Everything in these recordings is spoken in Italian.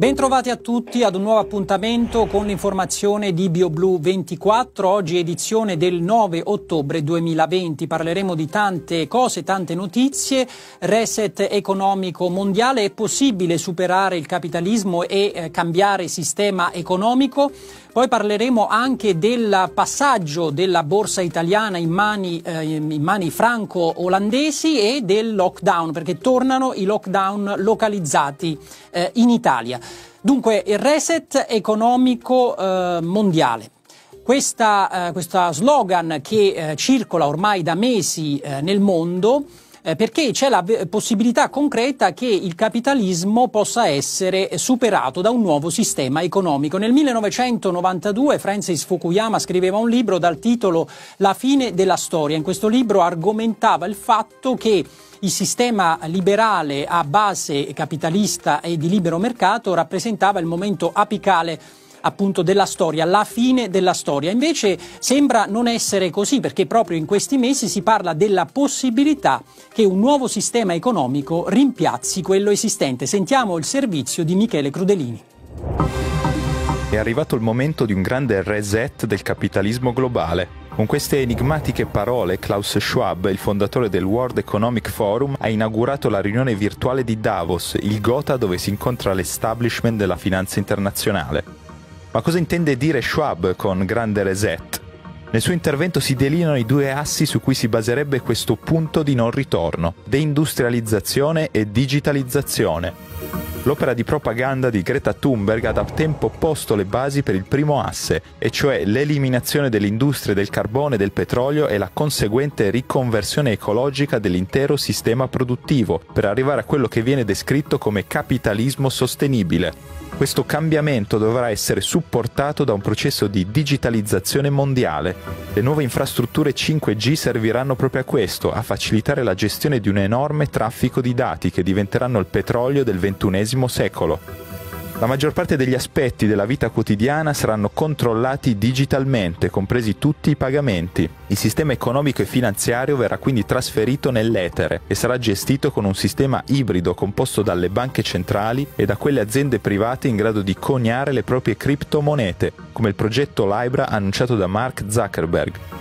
Bentrovati a tutti ad un nuovo appuntamento con l'informazione di BioBlu 24, oggi edizione del 9 ottobre 2020. Parleremo di tante cose, tante notizie, reset economico mondiale, è possibile superare il capitalismo e eh, cambiare sistema economico? Poi parleremo anche del passaggio della borsa italiana in mani, eh, in mani franco-olandesi e del lockdown, perché tornano i lockdown localizzati eh, in Italia. Dunque il reset economico eh, mondiale. Questa, eh, questa slogan che eh, circola ormai da mesi eh, nel mondo eh, perché c'è la possibilità concreta che il capitalismo possa essere superato da un nuovo sistema economico. Nel 1992 Francis Fukuyama scriveva un libro dal titolo La fine della storia. In questo libro argomentava il fatto che il sistema liberale a base capitalista e di libero mercato rappresentava il momento apicale appunto della storia, la fine della storia. Invece sembra non essere così perché proprio in questi mesi si parla della possibilità che un nuovo sistema economico rimpiazzi quello esistente. Sentiamo il servizio di Michele Crudelini. È arrivato il momento di un grande reset del capitalismo globale. Con queste enigmatiche parole Klaus Schwab, il fondatore del World Economic Forum, ha inaugurato la riunione virtuale di Davos, il Gotha dove si incontra l'establishment della finanza internazionale. Ma cosa intende dire Schwab con grande reset? Nel suo intervento si delineano i due assi su cui si baserebbe questo punto di non ritorno, deindustrializzazione e digitalizzazione. L'opera di propaganda di Greta Thunberg ha da tempo posto le basi per il primo asse, e cioè l'eliminazione dell'industria del carbone e del petrolio e la conseguente riconversione ecologica dell'intero sistema produttivo, per arrivare a quello che viene descritto come capitalismo sostenibile. Questo cambiamento dovrà essere supportato da un processo di digitalizzazione mondiale. Le nuove infrastrutture 5G serviranno proprio a questo, a facilitare la gestione di un enorme traffico di dati che diventeranno il petrolio del XXI secolo. La maggior parte degli aspetti della vita quotidiana saranno controllati digitalmente, compresi tutti i pagamenti. Il sistema economico e finanziario verrà quindi trasferito nell'etere e sarà gestito con un sistema ibrido composto dalle banche centrali e da quelle aziende private in grado di coniare le proprie criptomonete, come il progetto Libra annunciato da Mark Zuckerberg.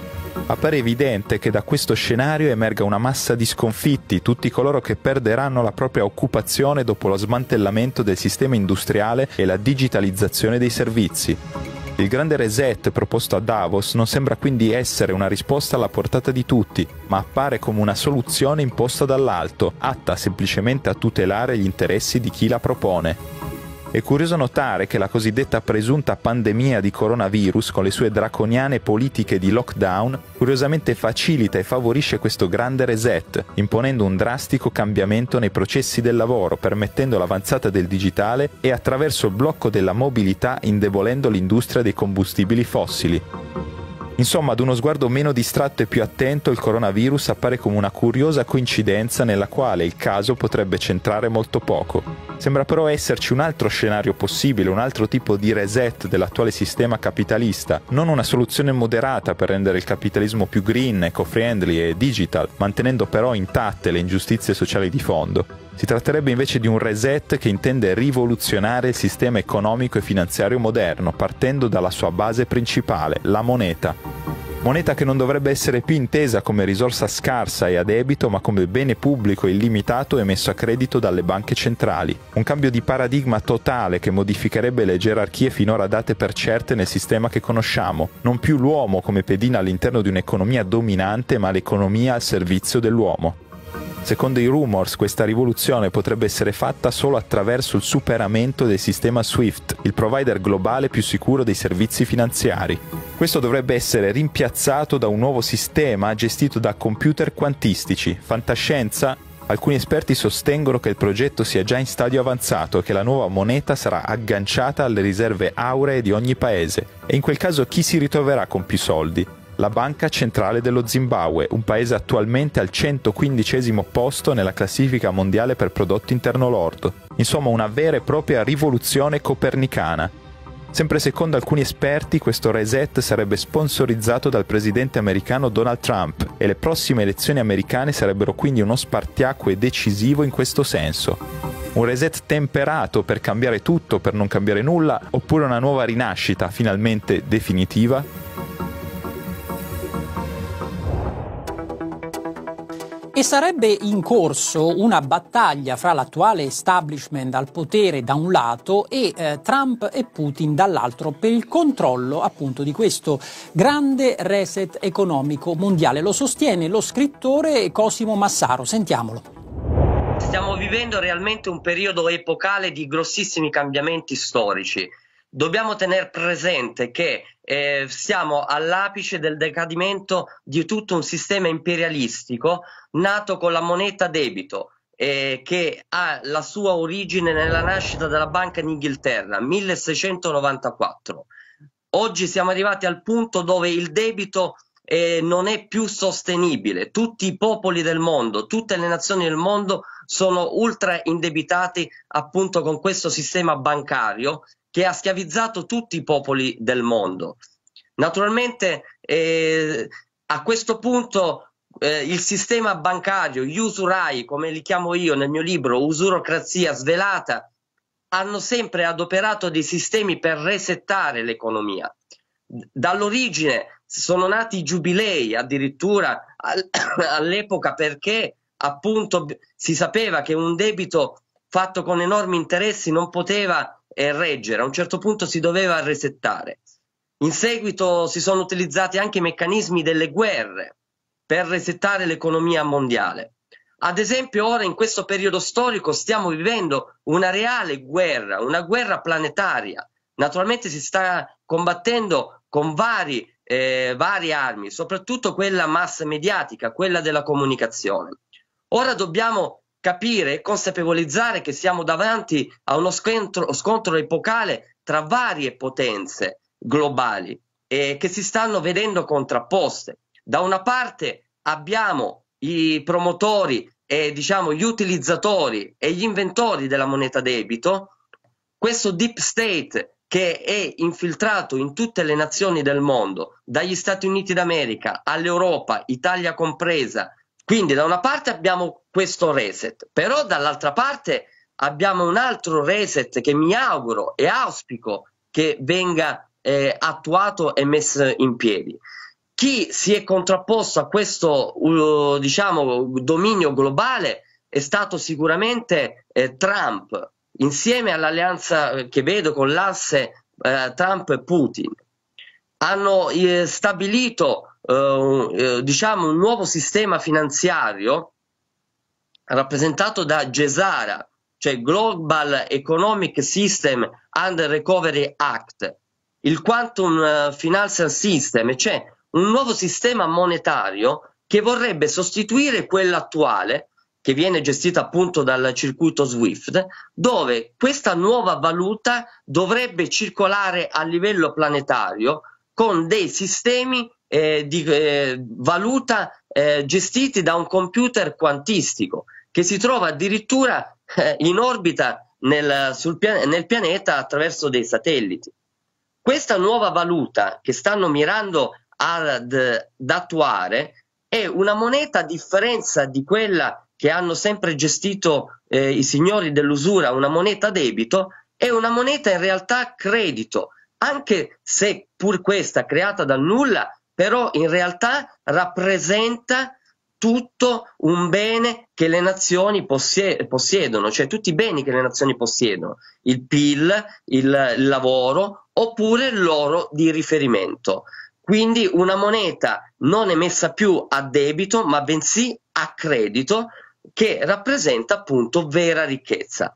Appare evidente che da questo scenario emerga una massa di sconfitti, tutti coloro che perderanno la propria occupazione dopo lo smantellamento del sistema industriale e la digitalizzazione dei servizi. Il grande reset proposto a Davos non sembra quindi essere una risposta alla portata di tutti, ma appare come una soluzione imposta dall'alto, atta semplicemente a tutelare gli interessi di chi la propone. È curioso notare che la cosiddetta presunta pandemia di coronavirus, con le sue draconiane politiche di lockdown, curiosamente facilita e favorisce questo grande reset, imponendo un drastico cambiamento nei processi del lavoro, permettendo l'avanzata del digitale e attraverso il blocco della mobilità indebolendo l'industria dei combustibili fossili. Insomma, ad uno sguardo meno distratto e più attento, il coronavirus appare come una curiosa coincidenza nella quale il caso potrebbe centrare molto poco. Sembra però esserci un altro scenario possibile, un altro tipo di reset dell'attuale sistema capitalista, non una soluzione moderata per rendere il capitalismo più green, eco-friendly e digital, mantenendo però intatte le ingiustizie sociali di fondo. Si tratterebbe invece di un reset che intende rivoluzionare il sistema economico e finanziario moderno, partendo dalla sua base principale, la moneta. Moneta che non dovrebbe essere più intesa come risorsa scarsa e a debito, ma come bene pubblico illimitato emesso a credito dalle banche centrali. Un cambio di paradigma totale che modificherebbe le gerarchie finora date per certe nel sistema che conosciamo. Non più l'uomo come pedina all'interno di un'economia dominante, ma l'economia al servizio dell'uomo. Secondo i rumors, questa rivoluzione potrebbe essere fatta solo attraverso il superamento del sistema SWIFT, il provider globale più sicuro dei servizi finanziari. Questo dovrebbe essere rimpiazzato da un nuovo sistema gestito da computer quantistici, fantascienza Alcuni esperti sostengono che il progetto sia già in stadio avanzato e che la nuova moneta sarà agganciata alle riserve auree di ogni paese. E in quel caso chi si ritroverà con più soldi? la Banca Centrale dello Zimbabwe, un paese attualmente al 115 posto nella classifica mondiale per prodotto interno lordo. Insomma, una vera e propria rivoluzione copernicana. Sempre secondo alcuni esperti, questo reset sarebbe sponsorizzato dal presidente americano Donald Trump e le prossime elezioni americane sarebbero quindi uno spartiacque decisivo in questo senso un reset temperato per cambiare tutto, per non cambiare nulla, oppure una nuova rinascita finalmente definitiva? e sarebbe in corso una battaglia fra l'attuale establishment al potere da un lato e eh, Trump e Putin dall'altro per il controllo appunto di questo grande reset economico mondiale. Lo sostiene lo scrittore Cosimo Massaro, sentiamolo. Stiamo vivendo realmente un periodo epocale di grossissimi cambiamenti storici dobbiamo tenere presente che eh, siamo all'apice del decadimento di tutto un sistema imperialistico nato con la moneta debito, eh, che ha la sua origine nella nascita della banca d'Inghilterra Inghilterra, 1694. Oggi siamo arrivati al punto dove il debito eh, non è più sostenibile. Tutti i popoli del mondo, tutte le nazioni del mondo sono ultra indebitati appunto con questo sistema bancario che ha schiavizzato tutti i popoli del mondo. Naturalmente eh, a questo punto eh, il sistema bancario, gli usurai, come li chiamo io nel mio libro, Usurocrazia svelata, hanno sempre adoperato dei sistemi per resettare l'economia. Dall'origine sono nati i giubilei addirittura all'epoca perché appunto si sapeva che un debito fatto con enormi interessi non poteva e reggere, a un certo punto si doveva resettare. In seguito si sono utilizzati anche i meccanismi delle guerre per resettare l'economia mondiale. Ad esempio, ora in questo periodo storico stiamo vivendo una reale guerra, una guerra planetaria. Naturalmente si sta combattendo con vari, eh, varie armi, soprattutto quella mass mediatica, quella della comunicazione. Ora dobbiamo capire e consapevolizzare che siamo davanti a uno scontro, scontro epocale tra varie potenze globali eh, che si stanno vedendo contrapposte. Da una parte abbiamo i promotori e diciamo gli utilizzatori e gli inventori della moneta debito, questo deep state che è infiltrato in tutte le nazioni del mondo, dagli Stati Uniti d'America all'Europa, Italia compresa, quindi da una parte abbiamo questo reset, però dall'altra parte abbiamo un altro reset che mi auguro e auspico che venga eh, attuato e messo in piedi. Chi si è contrapposto a questo uh, diciamo, dominio globale è stato sicuramente eh, Trump, insieme all'alleanza che vedo con l'asse eh, Trump e Putin. Hanno eh, stabilito eh, eh, diciamo un nuovo sistema finanziario rappresentato da Gesara, cioè Global Economic System and Recovery Act, il Quantum eh, Financial System, cioè un nuovo sistema monetario che vorrebbe sostituire quello attuale che viene gestita appunto dal circuito SWIFT, dove questa nuova valuta dovrebbe circolare a livello planetario con dei sistemi eh, di eh, valuta eh, gestiti da un computer quantistico che si trova addirittura eh, in orbita nel, pian- nel pianeta attraverso dei satelliti. Questa nuova valuta che stanno mirando ad, ad attuare è una moneta a differenza di quella che hanno sempre gestito eh, i signori dell'usura, una moneta debito, è una moneta in realtà credito, anche se pur questa creata dal nulla però in realtà rappresenta tutto un bene che le nazioni possiedono, cioè tutti i beni che le nazioni possiedono, il PIL, il, il lavoro oppure l'oro di riferimento. Quindi una moneta non emessa più a debito, ma bensì a credito, che rappresenta appunto vera ricchezza.